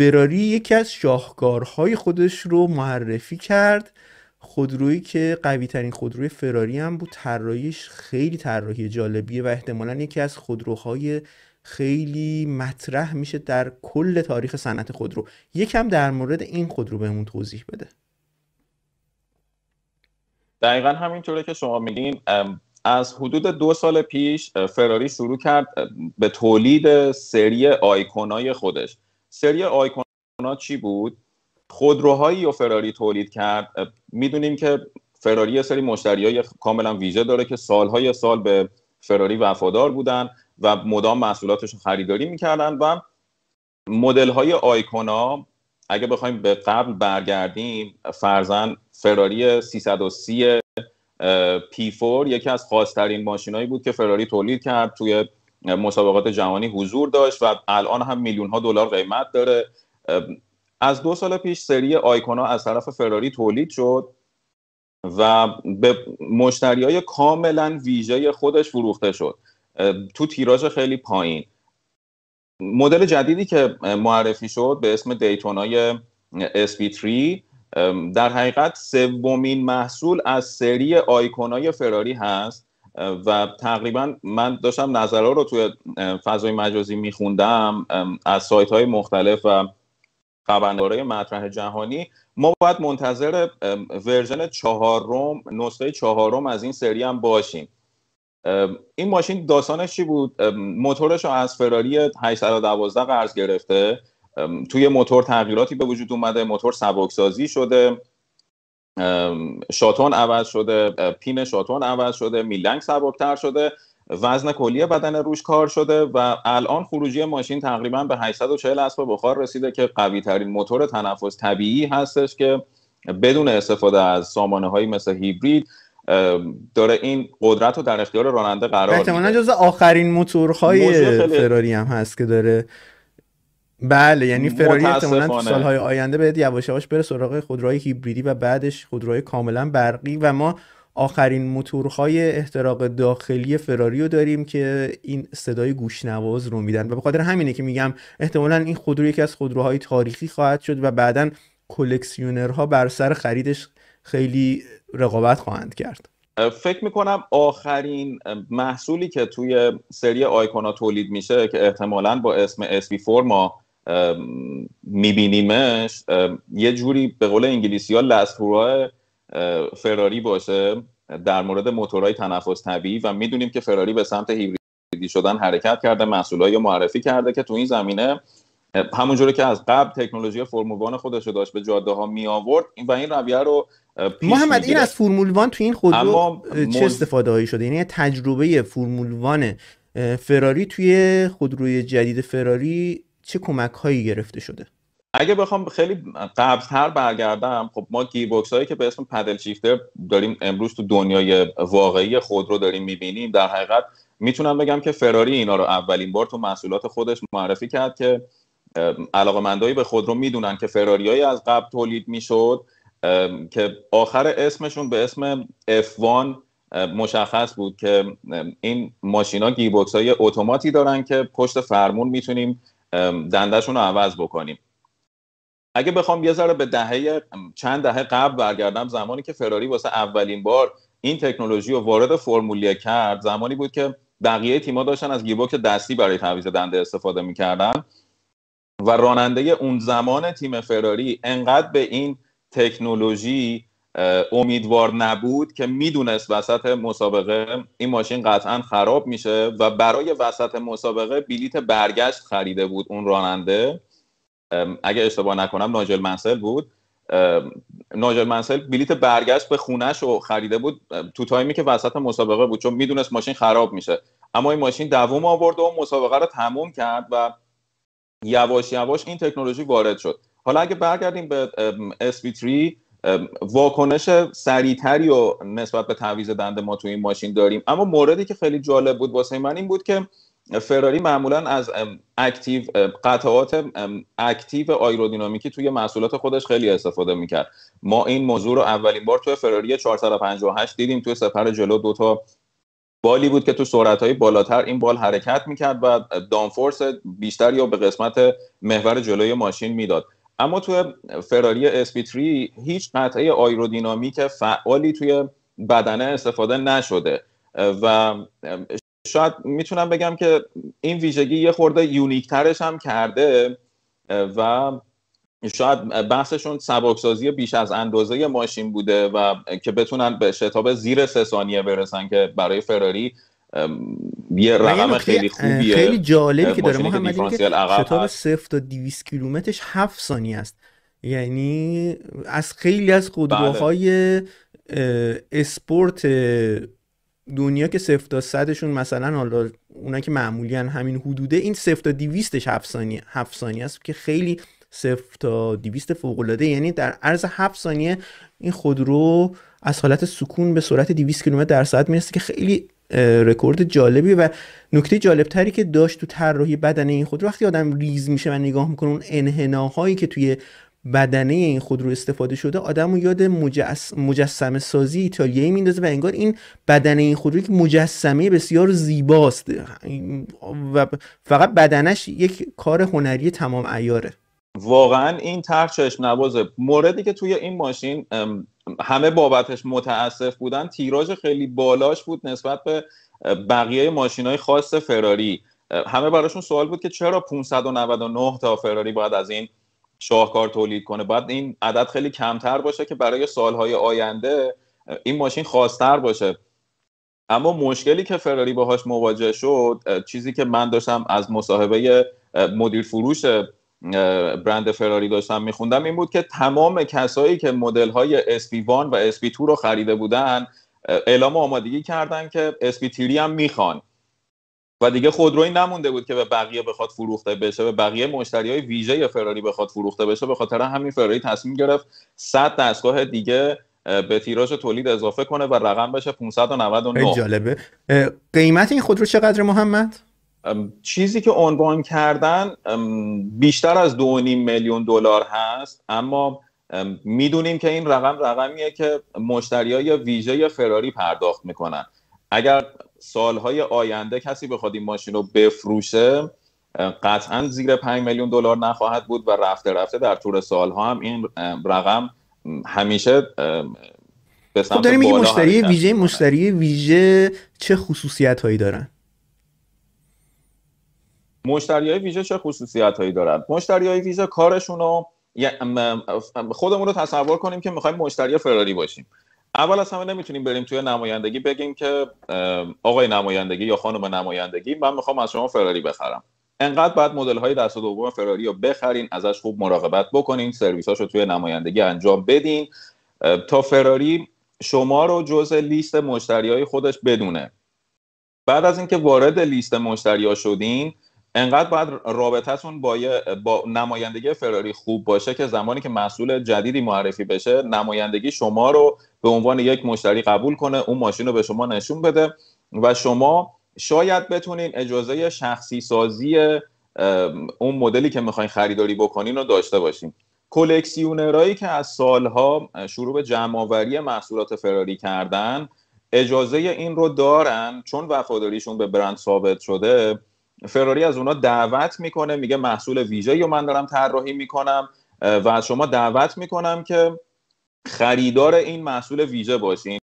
فراری یکی از شاهکارهای خودش رو معرفی کرد خودرویی که قوی ترین خودروی فراری هم بود طراحیش خیلی طراحی جالبیه و احتمالا یکی از خودروهای خیلی مطرح میشه در کل تاریخ صنعت خودرو یکم در مورد این خودرو بهمون توضیح بده دقیقا همینطوره که شما میگین از حدود دو سال پیش فراری شروع کرد به تولید سری آیکونای خودش سری آیکونا چی بود خودروهایی و فراری تولید کرد میدونیم که فراری یه سری مشتری های کاملا ویژه داره که سالهای سال به فراری وفادار بودن و مدام محصولاتش خریداری میکردن و مدل های آیکونا اگه بخوایم به قبل برگردیم فرزن فراری 330 پی 4 یکی از خاصترین ماشینایی بود که فراری تولید کرد توی مسابقات جهانی حضور داشت و الان هم میلیون ها دلار قیمت داره از دو سال پیش سری آیکونا از طرف فراری تولید شد و به مشتری های کاملا ویژه خودش فروخته شد تو تیراژ خیلی پایین مدل جدیدی که معرفی شد به اسم دیتونای SP3 در حقیقت سومین محصول از سری آیکونای فراری هست و تقریبا من داشتم نظرها رو توی فضای مجازی میخوندم از سایت های مختلف و خبرنگارای مطرح جهانی ما باید منتظر ورژن چهارم نسخه چهارم از این سری هم باشیم این ماشین داستانش چی بود موتورش رو از فراری 812 قرض گرفته توی موتور تغییراتی به وجود اومده موتور سبکسازی شده شاتون عوض شده پین شاتون عوض شده میلنگ سبکتر شده وزن کلی بدن روش کار شده و الان خروجی ماشین تقریبا به 840 اسب بخار رسیده که قوی ترین موتور تنفس طبیعی هستش که بدون استفاده از سامانه های مثل هیبرید داره این قدرت رو در اختیار راننده قرار میده احتمالاً جز آخرین موتورهای فراری هم هست که داره بله یعنی فراری احتمالا تو سالهای آینده باید یواش یواش بره سراغ خودروهای هیبریدی و بعدش خودروهای کاملا برقی و ما آخرین موتورهای احتراق داخلی فراری رو داریم که این صدای گوشنواز رو میدن و به خاطر همینه که میگم احتمالا این خودرو یکی از خودروهای تاریخی خواهد شد و بعدا کلکسیونرها بر سر خریدش خیلی رقابت خواهند کرد فکر میکنم آخرین محصولی که توی سری آیکونا تولید میشه که احتمالا با اسم 4 ما میبینیمش یه جوری به قول انگلیسی ها لستورا فراری باشه در مورد موتورهای تنفس طبیعی و میدونیم که فراری به سمت هیبریدی شدن حرکت کرده محصولهایی معرفی کرده که تو این زمینه همونجوری که از قبل تکنولوژی فرمولوان خودش رو داشت به جاده ها می آورد و این رویه رو محمد این از فرمولوان تو این خودرو چه استفاده هایی شده یعنی تجربه فرمولوان فراری توی خودروی جدید فراری چه کمک هایی گرفته شده اگه بخوام خیلی قبلتر برگردم خب ما گیبوکس هایی که به اسم پدل شیفتر داریم امروز تو دنیای واقعی خود رو داریم میبینیم در حقیقت میتونم بگم که فراری اینا رو اولین بار تو محصولات خودش معرفی کرد که علاقمندایی به خودرو میدونن که های از قبل تولید میشد که آخر اسمشون به اسم F1 مشخص بود که این ماشینا گیربکس های اتوماتی دارن که پشت فرمون میتونیم دندهشون رو عوض بکنیم اگه بخوام یه ذره به دهه چند دهه قبل برگردم زمانی که فراری واسه اولین بار این تکنولوژی رو وارد فرمولیه کرد زمانی بود که بقیه تیما داشتن از گیبوکس دستی برای تعویض دنده استفاده میکردن و راننده اون زمان تیم فراری انقدر به این تکنولوژی امیدوار نبود که میدونست وسط مسابقه این ماشین قطعا خراب میشه و برای وسط مسابقه بلیت برگشت خریده بود اون راننده اگه اشتباه نکنم ناجل منسل بود ناجل منسل بلیت برگشت به خونش رو خریده بود تو تایمی که وسط مسابقه بود چون میدونست ماشین خراب میشه اما این ماشین دوم آورد و مسابقه رو تموم کرد و یواش یواش این تکنولوژی وارد شد حالا اگه برگردیم به sv 3 واکنش سریعتری و نسبت به تعویض دند ما تو این ماشین داریم اما موردی که خیلی جالب بود واسه من این بود که فراری معمولا از اکتیو قطعات اکتیو آیرودینامیکی توی محصولات خودش خیلی استفاده میکرد ما این موضوع رو اولین بار توی فراری 458 دیدیم توی سپر جلو دوتا بالی بود که تو سرعت های بالاتر این بال حرکت میکرد و دانفورس بیشتر یا به قسمت محور جلوی ماشین میداد اما توی فراری SP3 هیچ قطعه آیرودینامیک فعالی توی بدنه استفاده نشده و شاید میتونم بگم که این ویژگی یه خورده یونیک ترش هم کرده و شاید بحثشون سبکسازی بیش از اندازه ماشین بوده و که بتونن به شتاب زیر سه ثانیه برسن که برای فراری یه رقم خیلی خوبیه خیلی جالبی که داره محمد که شتاب صفر تا 200 کیلومترش 7 ثانیه است یعنی از خیلی از بله. خودروهای اسپورت دنیا که صفر تا صدشون مثلا حالا اونا که معمولی همین حدوده این صفر تا 200ش 7 ثانیه است که خیلی صفر تا 200 فوق یعنی در عرض هفت ثانیه این خودرو از حالت سکون به سرعت 200 کیلومتر در ساعت میرسه که خیلی رکورد جالبی و نکته جالب تری که داشت تو طراحی بدن این خودرو وقتی آدم ریز میشه و نگاه میکنه اون انحناهایی که توی بدنه این خودرو استفاده شده آدم رو یاد مجس... مجسمه سازی ایتالیایی میندازه و انگار این بدنه این خودرو که مجسمه بسیار زیباست و فقط بدنش یک کار هنری تمام ایاره واقعا این طرح چشم نوازه موردی که توی این ماشین همه بابتش متاسف بودن تیراژ خیلی بالاش بود نسبت به بقیه ماشین های خاص فراری همه براشون سوال بود که چرا 599 تا فراری باید از این شاهکار تولید کنه باید این عدد خیلی کمتر باشه که برای سالهای آینده این ماشین خواستر باشه اما مشکلی که فراری باهاش مواجه شد چیزی که من داشتم از مصاحبه مدیر فروش برند فراری داشتم میخوندم این بود که تمام کسایی که مدل های SP1 و SP2 رو خریده بودن اعلام آمادگی کردن که SP3 هم میخوان و دیگه خودروی نمونده بود که به بقیه بخواد فروخته بشه به بقیه مشتری های ویژه فراری بخواد فروخته بشه به خاطر همین فراری تصمیم گرفت 100 دستگاه دیگه به تیراژ تولید اضافه کنه و رقم بشه 599 جالبه قیمت این خودرو چقدر محمد چیزی که عنوان کردن بیشتر از دو میلیون دلار هست اما میدونیم که این رقم رقمیه که مشتری های ویژه فراری پرداخت میکنن اگر سالهای آینده کسی بخواد این ماشین رو بفروشه قطعا زیر 5 میلیون دلار نخواهد بود و رفته رفته در طول سالها هم این رقم همیشه به خب سمت مشتری ویژه مشتری ویژه چه خصوصیت هایی دارن مشتری های ویژه چه خصوصیت هایی دارن مشتری های ویژه کارشون رو خودمون رو تصور کنیم که میخوایم مشتری فراری باشیم اول از همه نمیتونیم بریم توی نمایندگی بگیم که آقای نمایندگی یا خانم نمایندگی من میخوام از شما فراری بخرم انقدر بعد مدل های دست دوم فراری رو بخرین ازش خوب مراقبت بکنین سرویس رو توی نمایندگی انجام بدین تا فراری شما رو جز لیست مشتری های خودش بدونه بعد از اینکه وارد لیست مشتری ها شدین انقدر باید رابطتون با, با نمایندگی فراری خوب باشه که زمانی که مسئول جدیدی معرفی بشه نمایندگی شما رو به عنوان یک مشتری قبول کنه اون ماشین رو به شما نشون بده و شما شاید بتونین اجازه شخصی سازی اون مدلی که میخواین خریداری بکنین رو داشته باشین کلکسیونرایی که از سالها شروع به جمعآوری محصولات فراری کردن اجازه این رو دارن چون وفاداریشون به برند ثابت شده فراری از اونا دعوت میکنه میگه محصول ویژه رو من دارم طراحی میکنم و از شما دعوت میکنم که خریدار این محصول ویژه باشین